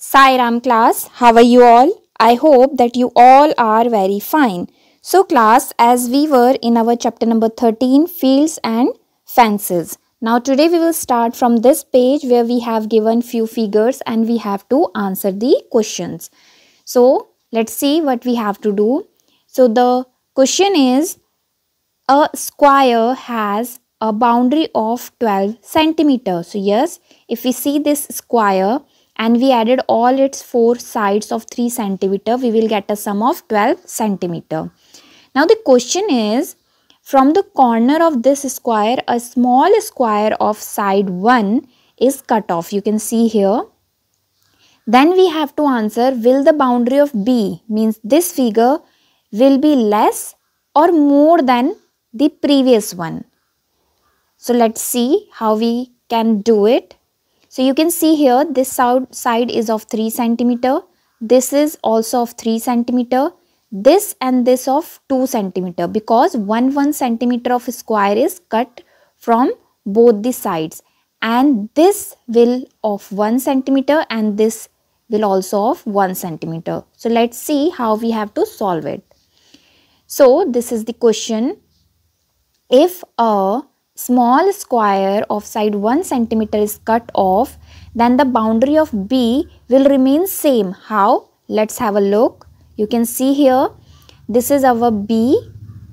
Sairam class, how are you all? I hope that you all are very fine. So class, as we were in our chapter number 13, Fields and Fences. Now today we will start from this page where we have given few figures and we have to answer the questions. So let's see what we have to do. So the question is, a square has a boundary of 12 centimeters. So yes, if we see this square, and we added all its four sides of 3 centimeter we will get a sum of 12 centimeter. Now the question is from the corner of this square a small square of side 1 is cut off you can see here. Then we have to answer will the boundary of B means this figure will be less or more than the previous one. So let's see how we can do it. So you can see here this side is of 3 centimeter. This is also of 3 centimeter. This and this of 2 centimeter because 1 1 centimeter of square is cut from both the sides and this will of 1 centimeter and this will also of 1 centimeter. So let's see how we have to solve it. So this is the question. If a small square of side 1 cm is cut off, then the boundary of B will remain same. How? Let's have a look. You can see here, this is our B.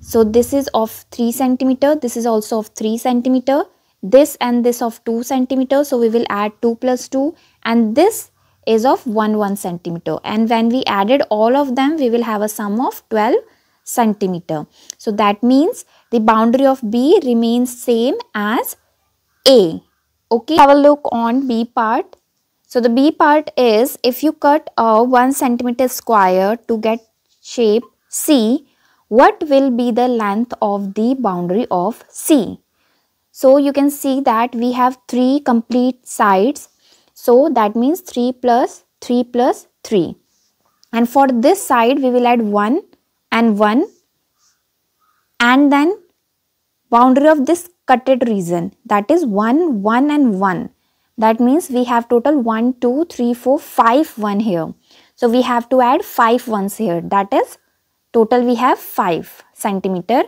So this is of 3 cm, this is also of 3 cm, this and this of 2 cm. So we will add 2 plus 2 and this is of 1 1 centimeter and when we added all of them we will have a sum of 12 centimeter so that means the boundary of B remains same as A. Okay, have a look on B part. So the B part is if you cut a 1 centimeter square to get shape C, what will be the length of the boundary of C? So you can see that we have three complete sides. So that means 3 plus 3 plus 3. And for this side we will add 1 and 1 and then boundary of this cutted region that is 1 1 and 1 that means we have total 1 2 3 4 5 1 here so we have to add 5 ones here that is total we have 5 centimeter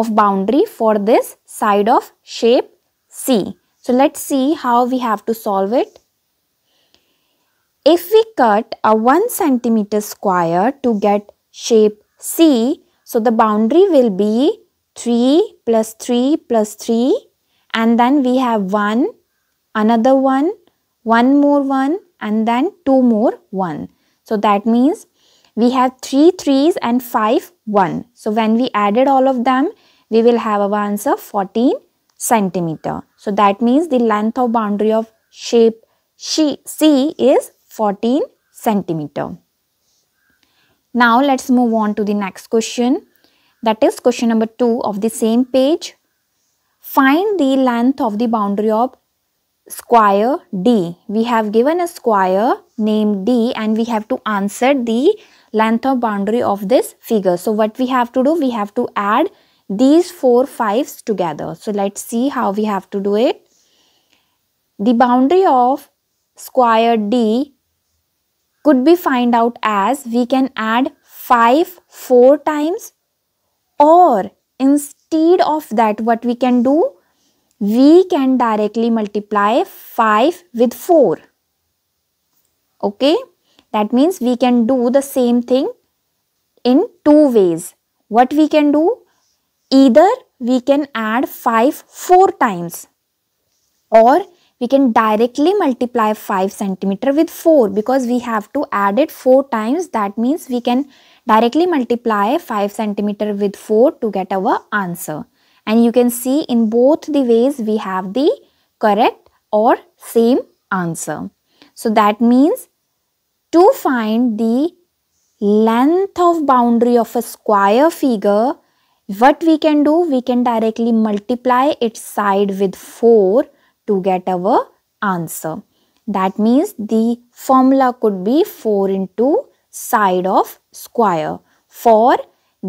of boundary for this side of shape C so let's see how we have to solve it if we cut a 1 centimeter square to get shape C so the boundary will be 3 plus 3 plus 3 and then we have 1, another 1, 1 more 1 and then 2 more 1. So that means we have 3 3's and 5 1. So when we added all of them, we will have our answer 14 centimeter. So that means the length of boundary of shape C is 14 centimeter. Now let's move on to the next question. That is question number 2 of the same page. Find the length of the boundary of square D. We have given a square named D and we have to answer the length of boundary of this figure. So what we have to do? We have to add these four fives together. So let's see how we have to do it. The boundary of square D could be find out as we can add 5 4 times or instead of that what we can do we can directly multiply 5 with 4 okay that means we can do the same thing in two ways what we can do either we can add 5 4 times or we can directly multiply 5 centimeter with 4 because we have to add it 4 times that means we can directly multiply 5 centimeter with 4 to get our answer and you can see in both the ways we have the correct or same answer. So that means to find the length of boundary of a square figure what we can do we can directly multiply its side with 4 to get our answer. That means the formula could be 4 into side of square for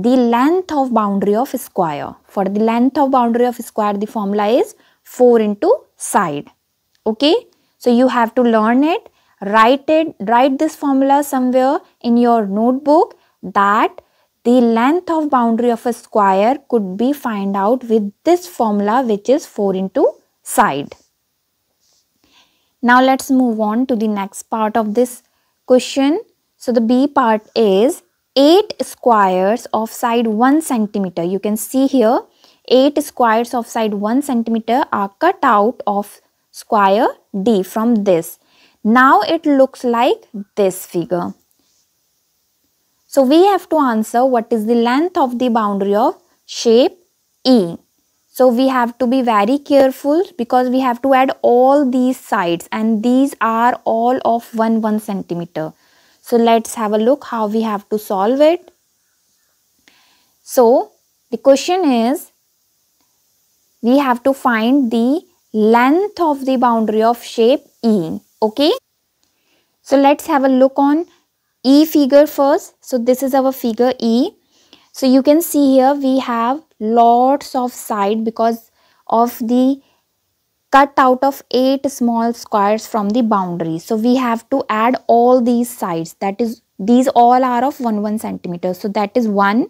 the length of boundary of square. For the length of boundary of square, the formula is 4 into side. Okay. So, you have to learn it, write it, write this formula somewhere in your notebook that the length of boundary of a square could be find out with this formula which is 4 into side. Now let's move on to the next part of this question. So the B part is 8 squares of side 1 centimeter. You can see here 8 squares of side 1 centimeter are cut out of square D from this. Now it looks like this figure. So we have to answer what is the length of the boundary of shape E. So we have to be very careful because we have to add all these sides and these are all of 1 1 centimeter. So let's have a look how we have to solve it. So the question is we have to find the length of the boundary of shape E. Okay. So let's have a look on E figure first. So this is our figure E. So you can see here we have lots of side because of the cut out of eight small squares from the boundary so we have to add all these sides that is these all are of 1 1 centimeter so that is 1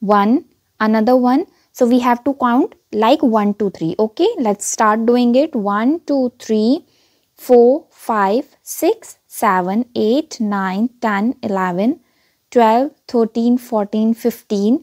1 another one so we have to count like 1 2 3 okay let's start doing it 1 2 3 4 5 6 7 8 9 10 11 12 13 14 15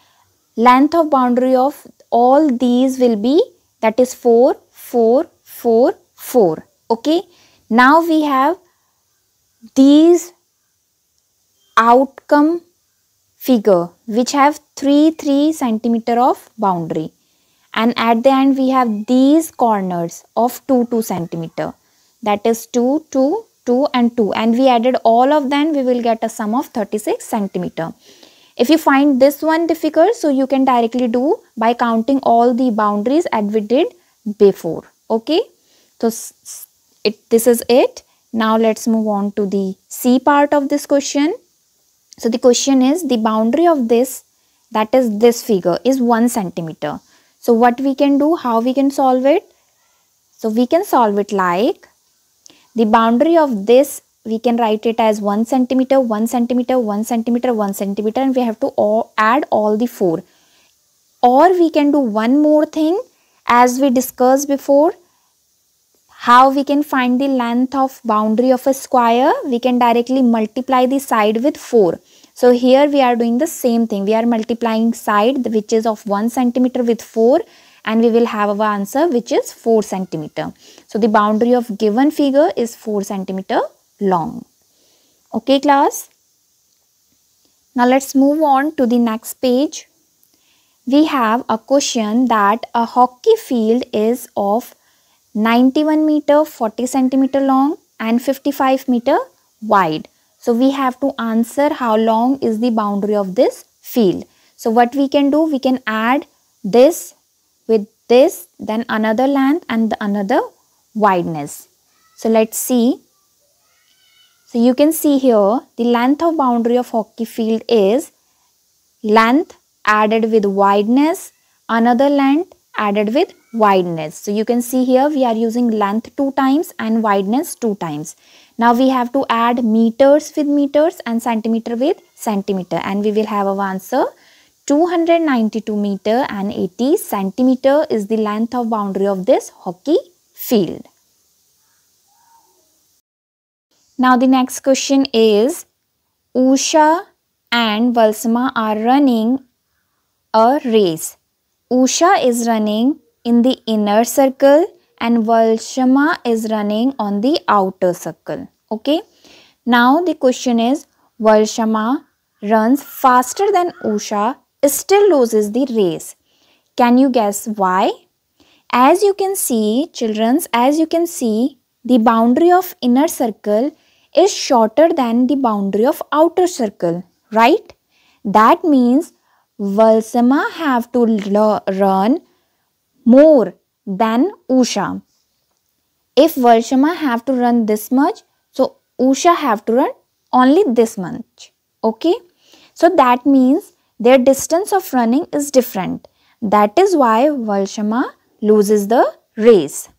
length of boundary of all these will be that is 4, 4, 4, 4. Okay. Now we have these outcome figure which have 3, 3 centimeter of boundary. And at the end we have these corners of 2, 2 centimeter. That is 2, 2, 2 and 2. And we added all of them we will get a sum of 36 centimeter. If you find this one difficult, so you can directly do by counting all the boundaries as we did before. Okay, so it, this is it. Now let's move on to the C part of this question. So the question is the boundary of this that is this figure is 1 centimeter. So what we can do, how we can solve it? So we can solve it like the boundary of this we can write it as 1 centimeter 1 centimeter 1 centimeter 1 centimeter and we have to all add all the four or we can do one more thing as we discussed before how we can find the length of boundary of a square we can directly multiply the side with 4 so here we are doing the same thing we are multiplying side which is of 1 centimeter with 4 and we will have our answer which is 4 centimeter. So the boundary of given figure is 4 centimeter long. Okay class. Now let's move on to the next page. We have a question that a hockey field is of 91 meter 40 centimeter long and 55 meter wide. So we have to answer how long is the boundary of this field. So what we can do, we can add this with this, then another length and another wideness. So let's see. So you can see here the length of boundary of hockey field is length added with wideness, another length added with wideness. So you can see here we are using length two times and wideness two times. Now we have to add meters with meters and centimeter with centimeter and we will have our answer 292 meter and 80 centimeter is the length of boundary of this hockey field. Now the next question is Usha and Valsama are running a race. Usha is running in the inner circle and Valsama is running on the outer circle. Okay. Now the question is Valsama runs faster than Usha still loses the race. Can you guess why? As you can see childrens, as you can see the boundary of inner circle is shorter than the boundary of outer circle, right? That means Valsama have to run more than Usha. If Valsama have to run this much, so Usha have to run only this much. Okay? So that means their distance of running is different. That is why Valshama loses the race.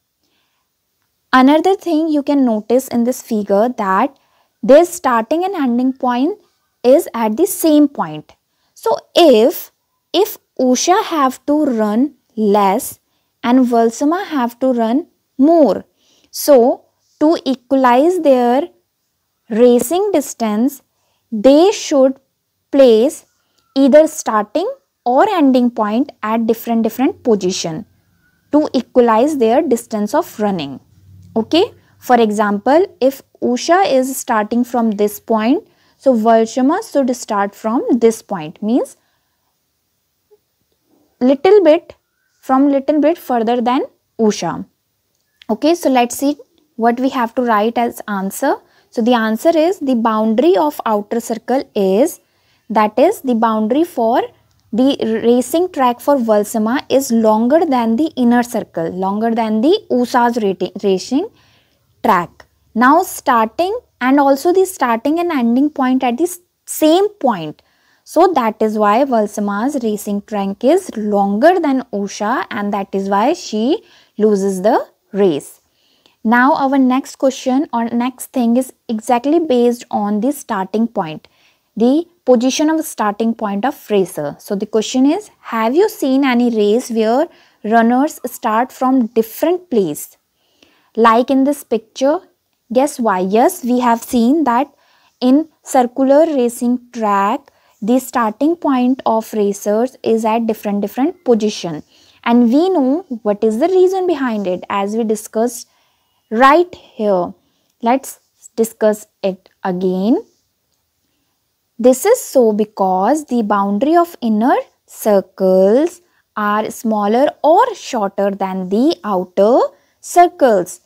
Another thing you can notice in this figure that this starting and ending point is at the same point. So if if Usha have to run less and Valsama have to run more. So to equalize their racing distance, they should place either starting or ending point at different different position to equalize their distance of running. Okay. For example, if Usha is starting from this point, so Varshama should start from this point means little bit from little bit further than Usha. Okay, so let's see what we have to write as answer. So the answer is the boundary of outer circle is that is the boundary for the racing track for Valsama is longer than the inner circle, longer than the USA's racing track. Now starting and also the starting and ending point at the same point. So that is why Valsama's racing track is longer than Usha and that is why she loses the race. Now our next question or next thing is exactly based on the starting point the position of starting point of racer. So the question is, have you seen any race where runners start from different place? Like in this picture, guess why? Yes, we have seen that in circular racing track, the starting point of racers is at different different position. And we know what is the reason behind it as we discussed right here. Let's discuss it again. This is so because the boundary of inner circles are smaller or shorter than the outer circles.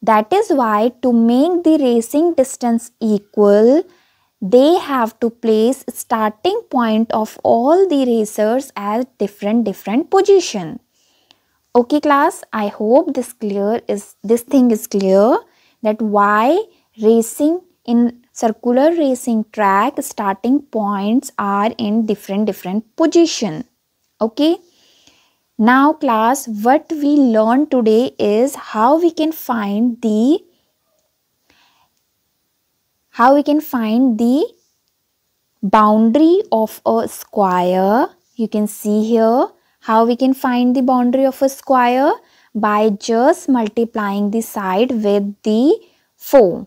That is why to make the racing distance equal, they have to place starting point of all the racers at different different position. Okay class, I hope this clear is this thing is clear that why racing in circular racing track starting points are in different different position okay now class what we learned today is how we can find the how we can find the boundary of a square you can see here how we can find the boundary of a square by just multiplying the side with the 4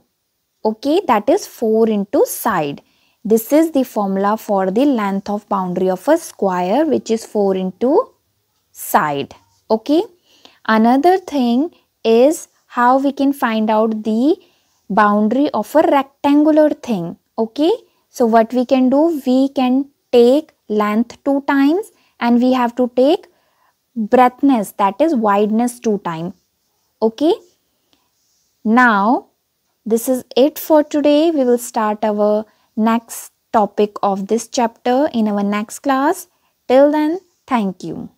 okay that is 4 into side this is the formula for the length of boundary of a square which is 4 into side okay another thing is how we can find out the boundary of a rectangular thing okay so what we can do we can take length two times and we have to take breadthness that is wideness two time okay now this is it for today. We will start our next topic of this chapter in our next class. Till then, thank you.